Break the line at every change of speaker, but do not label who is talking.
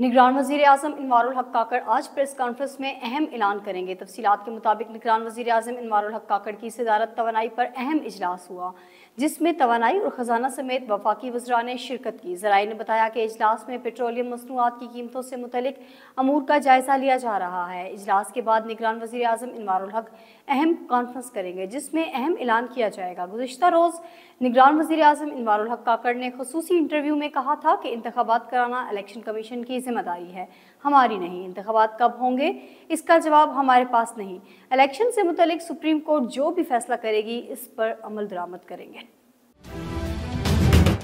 निगरान वजी अजम इनवारुल हक काकड़ आज प्रेस कॉन्फ्रेंस में अहम ऐलान करेंगे तफसीत के मुताबिक निगरान वजी अजम हक काकड़ की सदारत तोानाई पर अहम इजलास हुआ जिसमें तोानाई और ख़जाना समेत वफाकी वजरा ने शिरकत की जराये ने बताया कि अजलास में पेट्रोलियम मसनूआत की कीमतों से मुतलिक अमूर का जायज़ा लिया जा रहा है इजलास के बाद निगरान वजी अजम हक अहम कॉन्फ्रेंस करेंगे जिसमें अहम ऐलान किया जाएगा गुजशत रोज़ निगरान वजी अजम इनवारुल हक काकड़ ने खसूसी इंटरव्यू में कहा था कि इंतबात कराना इलेक्शन कमीशन की जिम्मेदारी है हमारी नहीं इंतबात कब होंगे इसका जवाब हमारे पास नहीं इलेक्शन से मुतलिक सुप्रीम कोर्ट जो भी फैसला करेगी इस पर अमल दरामद करेंगे